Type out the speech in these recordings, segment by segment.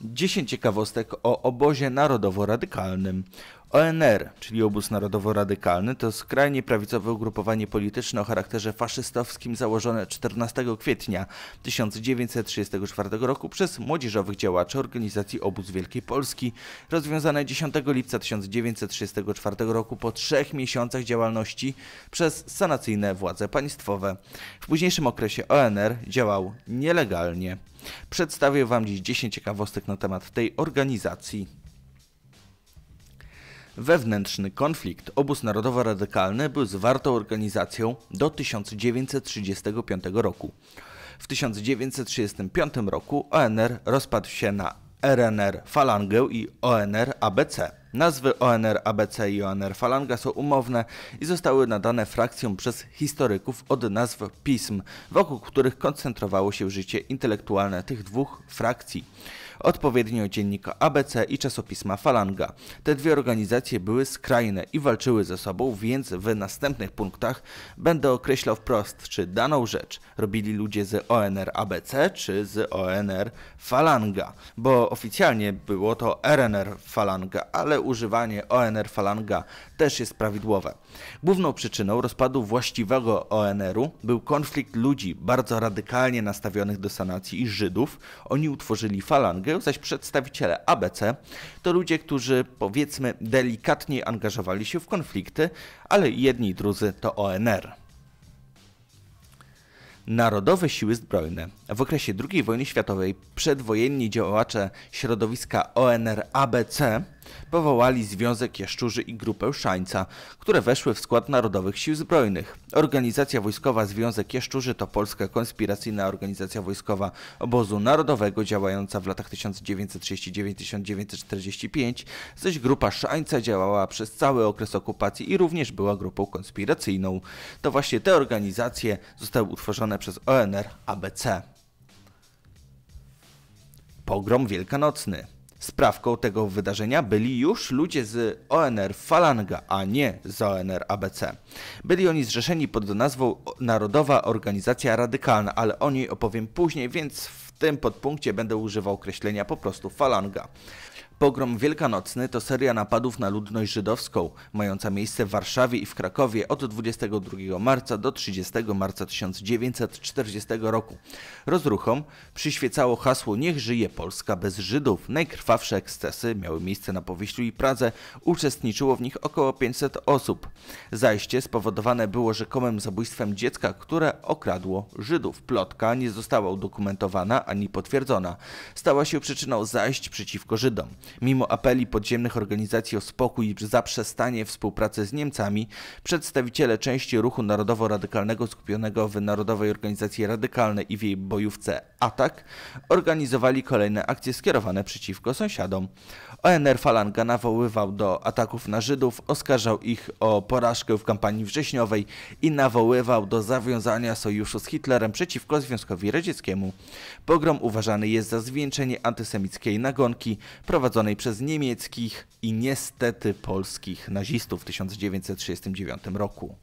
10 ciekawostek o obozie narodowo-radykalnym. ONR, czyli obóz narodowo-radykalny, to skrajnie prawicowe ugrupowanie polityczne o charakterze faszystowskim założone 14 kwietnia 1934 roku przez młodzieżowych działaczy organizacji Obóz Wielkiej Polski, rozwiązane 10 lipca 1934 roku po trzech miesiącach działalności przez sanacyjne władze państwowe. W późniejszym okresie ONR działał nielegalnie. Przedstawię Wam dziś 10 ciekawostek na temat tej organizacji. Wewnętrzny konflikt obóz narodowo-radykalny był zwartą organizacją do 1935 roku. W 1935 roku ONR rozpadł się na RNR e Falangę i ONR ABC. Nazwy ONR ABC i ONR Falanga są umowne i zostały nadane frakcjom przez historyków od nazw pism, wokół których koncentrowało się życie intelektualne tych dwóch frakcji odpowiednio dziennika ABC i czasopisma Falanga. Te dwie organizacje były skrajne i walczyły ze sobą, więc w następnych punktach będę określał wprost, czy daną rzecz robili ludzie z ONR ABC czy z ONR Falanga, bo oficjalnie było to RNR Falanga, ale używanie ONR Falanga też jest prawidłowe. Główną przyczyną rozpadu właściwego ONR-u był konflikt ludzi bardzo radykalnie nastawionych do sanacji i Żydów. Oni utworzyli Falangę zaś przedstawiciele ABC to ludzie, którzy powiedzmy delikatniej angażowali się w konflikty, ale jedni i drudzy to ONR. Narodowe Siły Zbrojne. W okresie II wojny światowej przedwojenni działacze środowiska ONR-ABC Powołali Związek Jaszczurzy i Grupę Szańca, które weszły w skład Narodowych Sił Zbrojnych. Organizacja wojskowa Związek Jaszczurzy to polska konspiracyjna organizacja wojskowa obozu narodowego działająca w latach 1939-1945, zaś Grupa Szańca działała przez cały okres okupacji i również była grupą konspiracyjną. To właśnie te organizacje zostały utworzone przez ONR ABC. Pogrom Wielkanocny. Sprawką tego wydarzenia byli już ludzie z ONR Falanga, a nie z ONR ABC. Byli oni zrzeszeni pod nazwą Narodowa Organizacja Radykalna, ale o niej opowiem później, więc w tym podpunkcie będę używał określenia po prostu Falanga. Pogrom Wielkanocny to seria napadów na ludność żydowską, mająca miejsce w Warszawie i w Krakowie od 22 marca do 30 marca 1940 roku. Rozruchom przyświecało hasło Niech żyje Polska bez Żydów. Najkrwawsze ekscesy miały miejsce na Powiślu i Pradze. Uczestniczyło w nich około 500 osób. Zajście spowodowane było rzekomym zabójstwem dziecka, które okradło Żydów. Plotka nie została udokumentowana ani potwierdzona. Stała się przyczyną zajść przeciwko Żydom. Mimo apeli podziemnych organizacji o spokój i zaprzestanie współpracy z Niemcami, przedstawiciele części ruchu narodowo-radykalnego skupionego w Narodowej Organizacji Radykalnej i w jej bojówce Atak organizowali kolejne akcje skierowane przeciwko sąsiadom. ONR Falanga nawoływał do ataków na Żydów, oskarżał ich o porażkę w kampanii wrześniowej i nawoływał do zawiązania sojuszu z Hitlerem przeciwko Związkowi Radzieckiemu. Pogrom uważany jest za zwieńczenie antysemickiej nagonki prowadzonej prowadzonej przez niemieckich i niestety polskich nazistów w 1939 roku.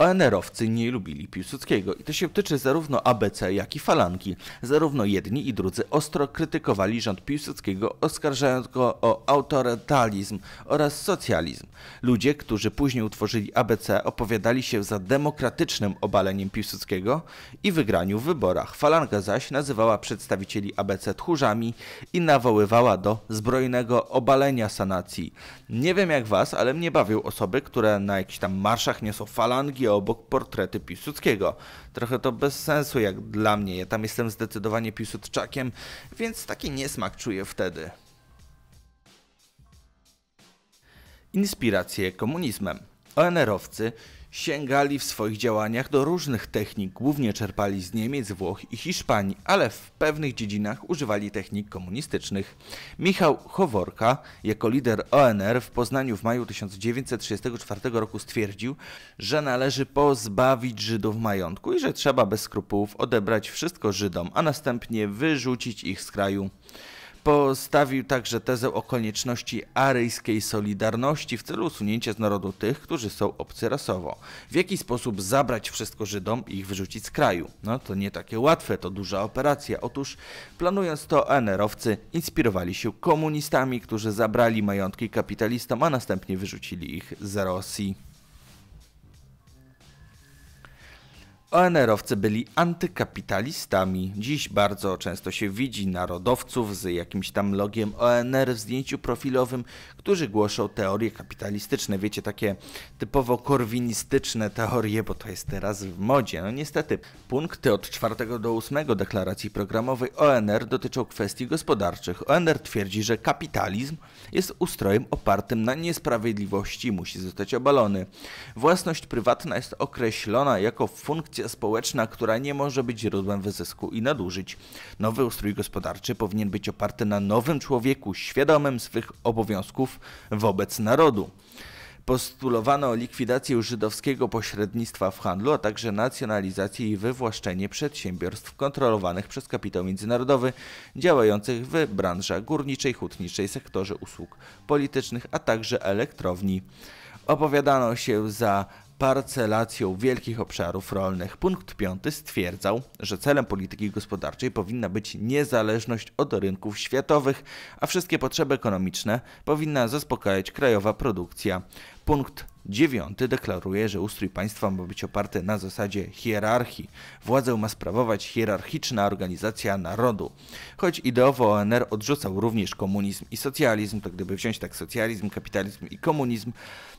ONR-owcy nie lubili Piłsudskiego i to się tyczy zarówno ABC, jak i Falangi. Zarówno jedni i drudzy ostro krytykowali rząd Piłsudskiego, oskarżając go o autorytalizm oraz socjalizm. Ludzie, którzy później utworzyli ABC, opowiadali się za demokratycznym obaleniem Piłsudskiego i wygraniu w wyborach. Falanga zaś nazywała przedstawicieli ABC tchórzami i nawoływała do zbrojnego obalenia sanacji. Nie wiem jak was, ale mnie bawią osoby, które na jakichś tam marszach niosą falangi, obok portrety Piłsudskiego. Trochę to bez sensu jak dla mnie, ja tam jestem zdecydowanie Piłsudczakiem, więc taki niesmak czuję wtedy. Inspiracje komunizmem. ONR-owcy Sięgali w swoich działaniach do różnych technik, głównie czerpali z Niemiec, Włoch i Hiszpanii, ale w pewnych dziedzinach używali technik komunistycznych. Michał Choworka, jako lider ONR w Poznaniu w maju 1934 roku stwierdził, że należy pozbawić Żydów majątku i że trzeba bez skrupułów odebrać wszystko Żydom, a następnie wyrzucić ich z kraju. Postawił także tezę o konieczności aryjskiej solidarności w celu usunięcia z narodu tych, którzy są obcy rasowo. W jaki sposób zabrać wszystko Żydom i ich wyrzucić z kraju? No to nie takie łatwe, to duża operacja. Otóż planując to, NR-owcy inspirowali się komunistami, którzy zabrali majątki kapitalistom, a następnie wyrzucili ich z Rosji. ONR-owcy byli antykapitalistami. Dziś bardzo często się widzi narodowców z jakimś tam logiem ONR w zdjęciu profilowym, którzy głoszą teorie kapitalistyczne. Wiecie, takie typowo korwinistyczne teorie, bo to jest teraz w modzie. No niestety, punkty od 4 do 8 deklaracji programowej ONR dotyczą kwestii gospodarczych. ONR twierdzi, że kapitalizm jest ustrojem opartym na niesprawiedliwości i musi zostać obalony. Własność prywatna jest określona jako funkcja społeczna, która nie może być źródłem wyzysku i nadużyć. Nowy ustrój gospodarczy powinien być oparty na nowym człowieku, świadomym swych obowiązków wobec narodu postulowano likwidację żydowskiego pośrednictwa w handlu, a także nacjonalizację i wywłaszczenie przedsiębiorstw kontrolowanych przez kapitał międzynarodowy, działających w branżach górniczej, hutniczej, sektorze usług politycznych, a także elektrowni. Opowiadano się za parcelacją wielkich obszarów rolnych. Punkt piąty stwierdzał, że celem polityki gospodarczej powinna być niezależność od rynków światowych, a wszystkie potrzeby ekonomiczne powinna zaspokajać krajowa produkcja. Punkt dziewiąty deklaruje, że ustrój państwa ma być oparty na zasadzie hierarchii. Władzę ma sprawować hierarchiczna organizacja narodu. Choć ideowo ONR odrzucał również komunizm i socjalizm, to gdyby wziąć tak socjalizm, kapitalizm i komunizm,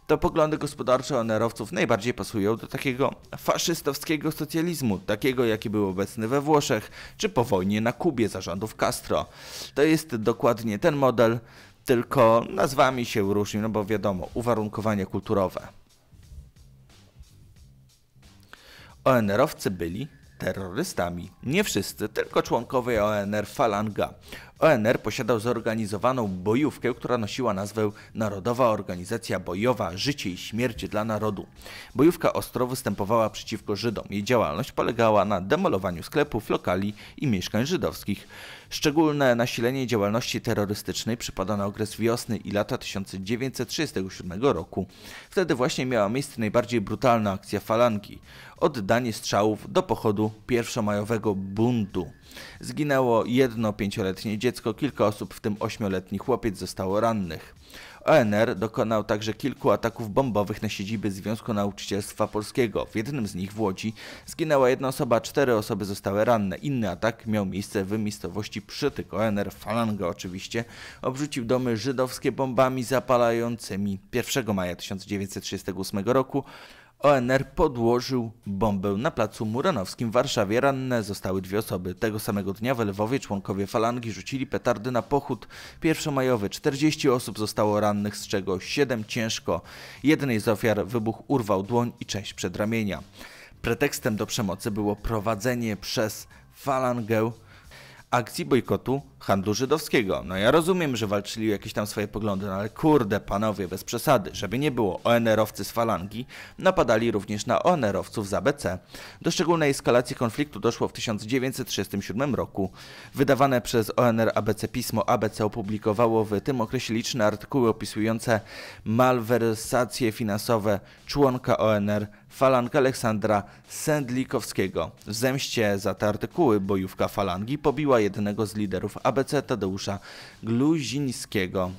to poglądy gospodarcze onerowców najbardziej pasują do takiego faszystowskiego socjalizmu, takiego jaki był obecny we Włoszech, czy po wojnie na Kubie za rządów Castro. To jest dokładnie ten model, tylko nazwami się różni, no bo wiadomo, uwarunkowanie kulturowe. ONR-owcy byli terrorystami. Nie wszyscy, tylko członkowie ONR Falanga ONR posiadał zorganizowaną bojówkę, która nosiła nazwę Narodowa Organizacja Bojowa Życie i Śmierć dla Narodu. Bojówka ostro występowała przeciwko Żydom. Jej działalność polegała na demolowaniu sklepów, lokali i mieszkań żydowskich. Szczególne nasilenie działalności terrorystycznej przypada na okres wiosny i lata 1937 roku. Wtedy właśnie miała miejsce najbardziej brutalna akcja falangi oddanie strzałów do pochodu pierwszomajowego buntu. Zginęło jedno pięcioletnie dziecko, kilka osób, w tym ośmioletni chłopiec, zostało rannych. ONR dokonał także kilku ataków bombowych na siedziby Związku Nauczycielstwa Polskiego. W jednym z nich w Łodzi zginęła jedna osoba, cztery osoby zostały ranne. Inny atak miał miejsce w miejscowości Przytyk. ONR, Falanga oczywiście, obrzucił domy żydowskie bombami zapalającymi 1 maja 1938 roku ONR podłożył bombę na placu Muranowskim w Warszawie. Ranne zostały dwie osoby. Tego samego dnia w Lwowie członkowie falangi rzucili petardy na pochód pierwszomajowy. 40 osób zostało rannych, z czego 7 ciężko. Jednej z ofiar wybuch urwał dłoń i część przedramienia. Pretekstem do przemocy było prowadzenie przez falangę akcji bojkotu handlu żydowskiego. No ja rozumiem, że walczyli o jakieś tam swoje poglądy, no ale kurde, panowie, bez przesady, żeby nie było, ONR-owcy z Falangi napadali również na ONR-owców z ABC. Do szczególnej eskalacji konfliktu doszło w 1937 roku. Wydawane przez ONR ABC pismo ABC opublikowało w tym okresie liczne artykuły opisujące malwersacje finansowe członka ONR Falanka Aleksandra Sendlikowskiego. W zemście za te artykuły bojówka falangi pobiła jednego z liderów ABC Tadeusza Gluzińskiego.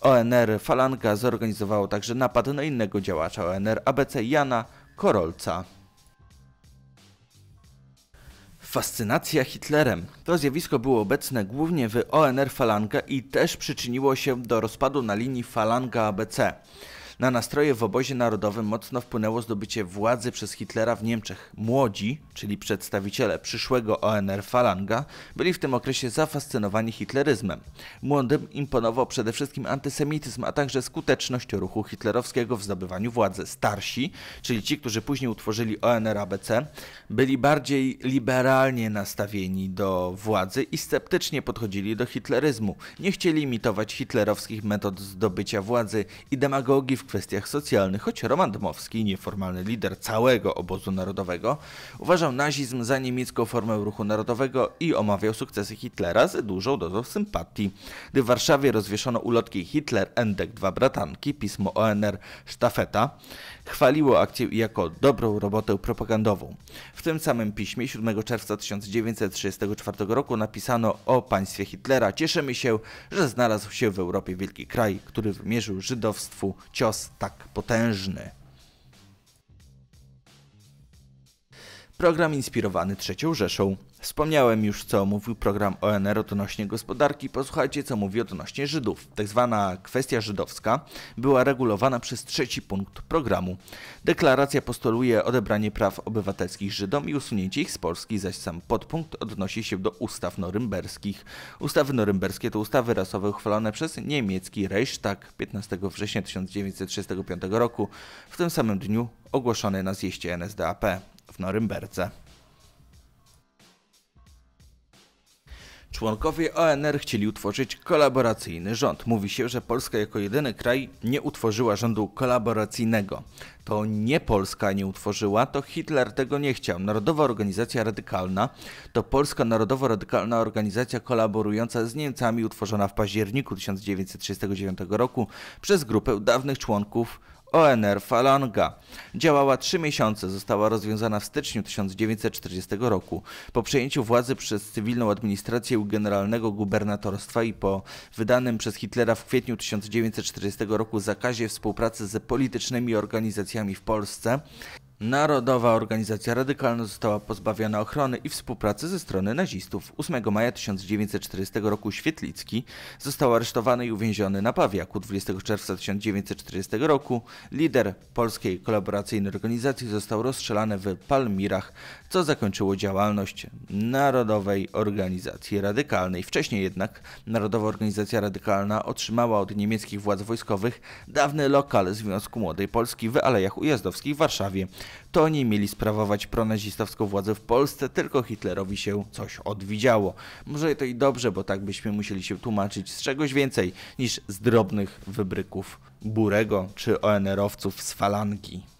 ONR Falanga zorganizowało także napad na innego działacza ONR ABC Jana Korolca. Fascynacja Hitlerem. To zjawisko było obecne głównie w ONR Falanga i też przyczyniło się do rozpadu na linii Falanga ABC. Na nastroje w obozie narodowym mocno wpłynęło zdobycie władzy przez Hitlera w Niemczech. Młodzi, czyli przedstawiciele przyszłego ONR Falanga, byli w tym okresie zafascynowani hitleryzmem. Młodym imponował przede wszystkim antysemityzm, a także skuteczność ruchu hitlerowskiego w zdobywaniu władzy. Starsi, czyli ci, którzy później utworzyli ONR-ABC, byli bardziej liberalnie nastawieni do władzy i sceptycznie podchodzili do hitleryzmu. Nie chcieli imitować hitlerowskich metod zdobycia władzy i demagogii w kwestiach socjalnych, choć Roman Dmowski, nieformalny lider całego obozu narodowego, uważał nazizm za niemiecką formę ruchu narodowego i omawiał sukcesy Hitlera z dużą dozą sympatii. Gdy w Warszawie rozwieszono ulotki Hitler, Endek, dwa bratanki, pismo ONR, sztafeta, chwaliło akcję jako dobrą robotę propagandową. W tym samym piśmie 7 czerwca 1934 roku napisano o państwie Hitlera. Cieszymy się, że znalazł się w Europie wielki kraj, który wymierzył żydowstwu cios tak potężny. Program inspirowany trzecią Rzeszą. Wspomniałem już, co mówił program ONR odnośnie gospodarki. Posłuchajcie, co mówi odnośnie Żydów. Tak zwana kwestia żydowska była regulowana przez trzeci punkt programu. Deklaracja postuluje odebranie praw obywatelskich Żydom i usunięcie ich z Polski, zaś sam podpunkt odnosi się do ustaw norymberskich. Ustawy norymberskie to ustawy rasowe uchwalone przez niemiecki Reichstag 15 września 1935 roku, w tym samym dniu ogłoszone na zjeście NSDAP w Norymberdze. Członkowie ONR chcieli utworzyć kolaboracyjny rząd. Mówi się, że Polska jako jedyny kraj nie utworzyła rządu kolaboracyjnego. To nie Polska nie utworzyła, to Hitler tego nie chciał. Narodowa Organizacja Radykalna to polska narodowo-radykalna organizacja kolaborująca z Niemcami utworzona w październiku 1939 roku przez grupę dawnych członków ONR Falanga. Działała trzy miesiące, została rozwiązana w styczniu 1940 roku. Po przejęciu władzy przez cywilną administrację generalnego gubernatorstwa i po wydanym przez Hitlera w kwietniu 1940 roku zakazie współpracy z politycznymi organizacjami w Polsce, Narodowa Organizacja Radykalna została pozbawiona ochrony i współpracy ze strony nazistów. 8 maja 1940 roku Świetlicki został aresztowany i uwięziony na Pawiaku. 20 czerwca 1940 roku lider Polskiej Kolaboracyjnej Organizacji został rozstrzelany w Palmirach, co zakończyło działalność Narodowej Organizacji Radykalnej. Wcześniej jednak Narodowa Organizacja Radykalna otrzymała od niemieckich władz wojskowych dawny lokal Związku Młodej Polski w Alejach Ujazdowskich w Warszawie. To oni mieli sprawować pronazistowską władzę w Polsce, tylko Hitlerowi się coś odwidziało. Może to i dobrze, bo tak byśmy musieli się tłumaczyć z czegoś więcej niż z drobnych wybryków Burego czy ONR-owców z Falanki.